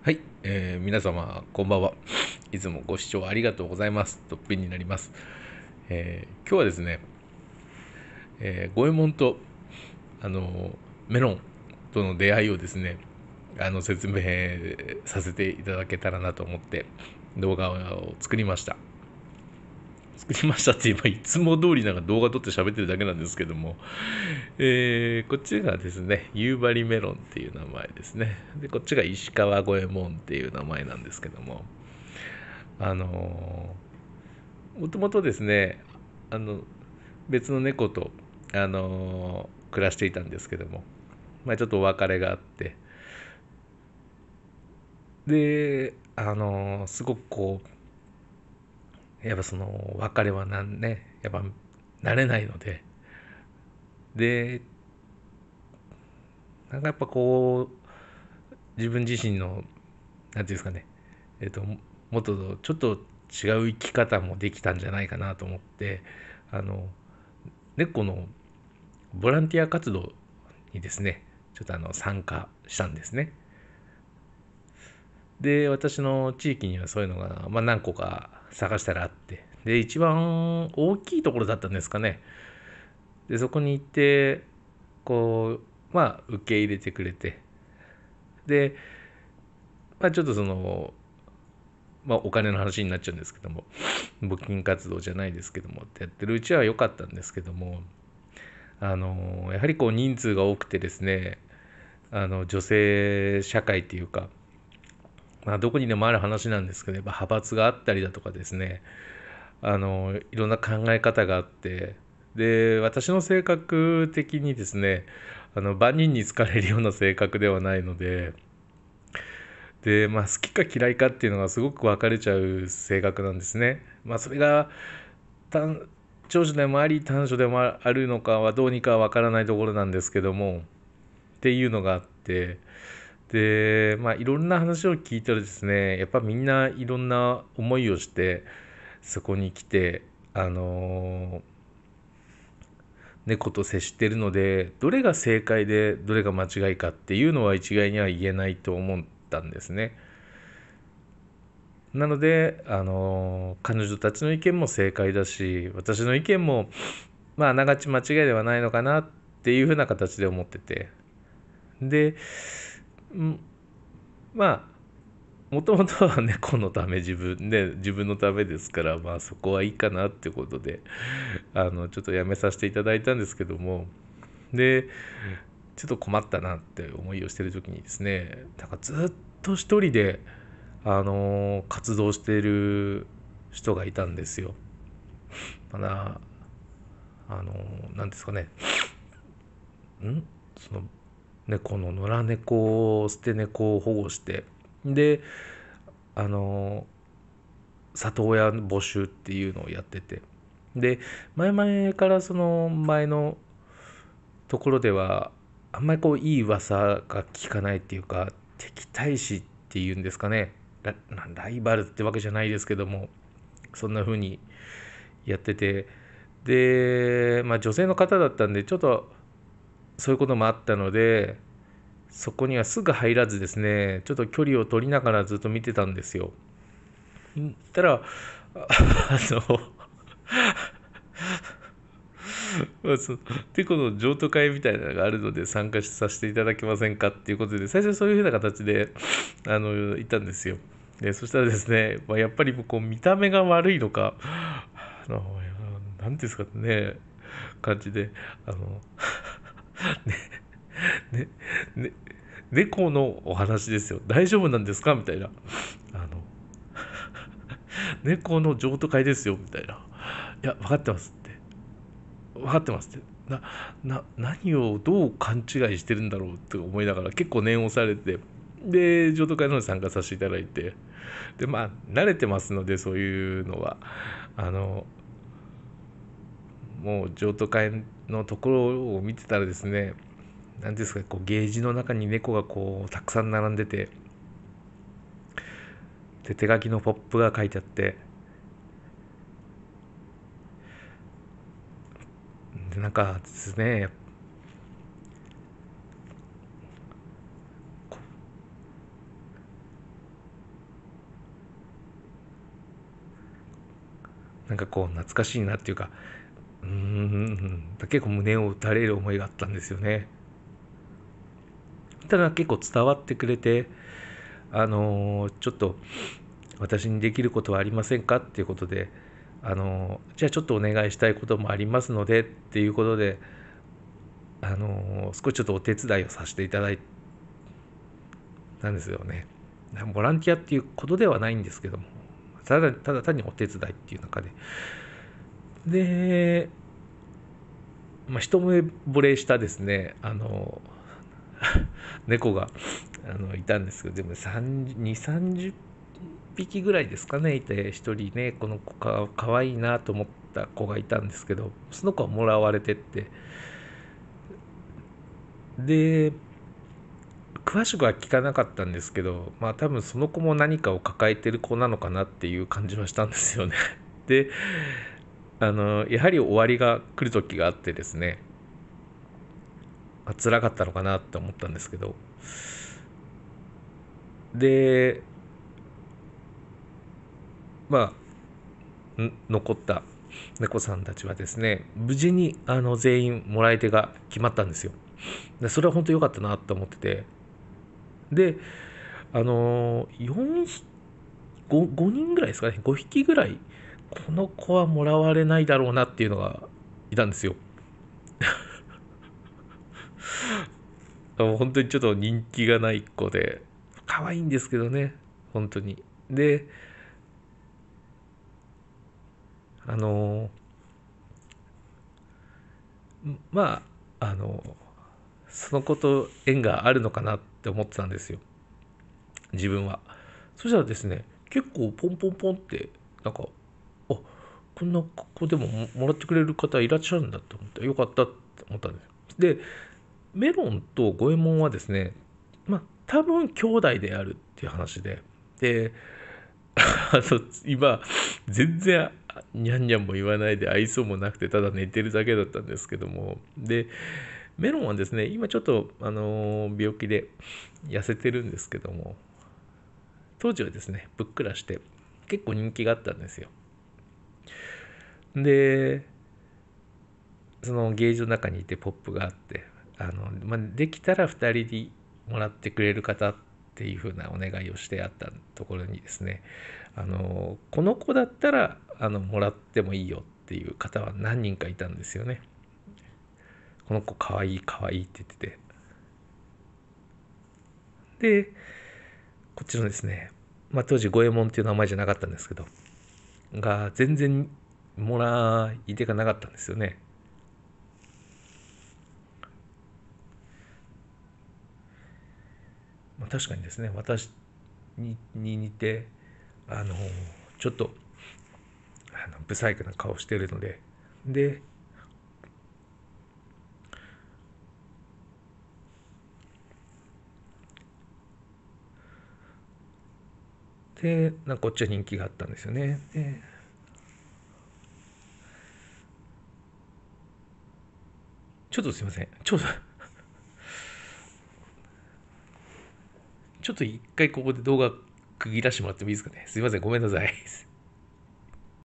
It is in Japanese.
はい、えー、皆様こんばんは。いつもご視聴ありがとうございます。トッピンになります。えー、今日はですね、えー、五右衛門とあのメロンとの出会いをですね、あの説明させていただけたらなと思って動画を作りました。作りましたって言えばいつも通りなんか動画撮って喋ってるだけなんですけども、えー、こっちがですね夕張メロンっていう名前ですねでこっちが石川五右衛門っていう名前なんですけどもあのもともとですねあの別の猫と、あの暮らしていたんですけども、まあ、ちょっとお別れがあってであのすごくこうやっぱその別れはなんねやっぱ慣れないのででなんかやっぱこう自分自身の何て言うんですかねえっ、ー、ともっとちょっと違う生き方もできたんじゃないかなと思ってあの猫のボランティア活動にですねちょっとあの参加したんですね。で私の地域にはそういうのが、まあ、何個か探したらあってで一番大きいところだったんですかねでそこに行ってこうまあ受け入れてくれてで、まあ、ちょっとその、まあ、お金の話になっちゃうんですけども募金活動じゃないですけどもってやってるうちは良かったんですけどもあのやはりこう人数が多くてですねあの女性社会っていうかまあ、どこにでもある話なんですけどやっぱ派閥があったりだとかですねあのいろんな考え方があってで私の性格的にですねあの万人に好かれるような性格ではないのでで、まあ、好きか嫌いかっていうのがすごく分かれちゃう性格なんですね。まあ、それが長所でもあり短所でもあるのかはどうにかわからないところなんですけどもっていうのがあってで、まあ、いろんな話を聞いたらですねやっぱみんないろんな思いをしてそこに来てあの猫と接してるのでどれが正解でどれが間違いかっていうのは一概には言えないと思ったんですね。なので、あの彼女たちの意見も正解だし私の意見もまあながち間違いではないのかなっていうふうな形で思っててでうんまあもともとは猫のため自分で、ね、自分のためですからまあそこはいいかなってことであのちょっとやめさせていただいたんですけどもでちょっと困ったなって思いをしてる時にですねなんかずっと一人であの活動してる人がいたんですよ。まだあの何ですかねんその猫の野良猫を捨て猫を保護してであの里親募集っていうのをやっててで前々からその前のところではあんまりこういい噂が聞かないっていうか敵対視っていうんですかねラライバルってわけじゃないですけどもそんな風にやっててで、まあ、女性の方だったんでちょっとそういうこともあったのでそこにはすぐ入らずですねちょっと距離を取りながらずっと見てたんですよ。たらあのてこの譲渡会みたいなのがあるので参加させていただけませんかっていうことで最初そういうふうな形であの行ったんですよ。でそしたらですね、まあ、やっぱりこう見た目が悪いのかあの何ですかね感じであの ねねね猫のお話ですよ大丈夫なんですかみたいなあの 猫の譲渡会ですよみたいないや分かってますって分かってますってなな何をどう勘違いしてるんだろうって思いながら結構念を押されてで譲渡会の方に参加させていただいてでまあ慣れてますのでそういうのはあのもう譲渡会のところを見てたらですね何ですかこうゲージの中に猫がこうたくさん並んでてで手書きのポップが書いてあってでなんかですねなんかこう懐かしいなっていうか結構胸を打たれる思いがあったんですよねただ結構伝わってくれてあのー、ちょっと私にできることはありませんかっていうことであのー、じゃあちょっとお願いしたいこともありますのでっていうことであのー、少しちょっとお手伝いをさせていただいたんですよねボランティアっていうことではないんですけどもただただ単にお手伝いっていう中ででまあ、一目惚れしたですねあの 猫があのいたんですけどでも230匹ぐらいですかねいて一人ねこの子かかわいいなと思った子がいたんですけどその子はもらわれてってで詳しくは聞かなかったんですけどまあ多分その子も何かを抱えてる子なのかなっていう感じはしたんですよね。であのやはり終わりが来る時があってですねあ辛かったのかなって思ったんですけどでまあ残った猫さんたちはですね無事にあの全員もらい手が決まったんですよでそれは本当良かったなと思っててであのー、4 5, 5人ぐらいですかね5匹ぐらいこの子はもらわれないだろうなっていうのがいたんですよ 本当にちょっと人気がない子で可愛いんですけどね本当にであのまああのその子と縁があるのかなって思ってたんですよ自分はそしたらですね結構ポンポンポンってなんかこんな子でももらってくれる方いらっしゃるんだと思ってよかったって思ったんででメロンと五右衛門はですねまあ多分兄弟であるっていう話でで あの今全然にゃんにゃんも言わないで愛想もなくてただ寝てるだけだったんですけどもでメロンはですね今ちょっと、あのー、病気で痩せてるんですけども当時はですねぶっくらして結構人気があったんですよでそのゲージの中にいてポップがあってあの、まあ、できたら2人にもらってくれる方っていうふうなお願いをしてあったところにですねあのこの子だったらあのもらってもいいよっていう方は何人かいたんですよね。この子かわいいかわいいって言っててでこっちのですね、まあ、当時五右衛門っていう名前じゃなかったんですけどが全然もらい手がなかったんですよね。まあ、確かにですね私にに似てあのちょっとあの不細工な顔してるのでででなかこっちは人気があったんですよね。ちょっとすいません。ちょっとちょっと一回ここで動画区切らしてもらってもいいですかね。すいません。ごめんなさい。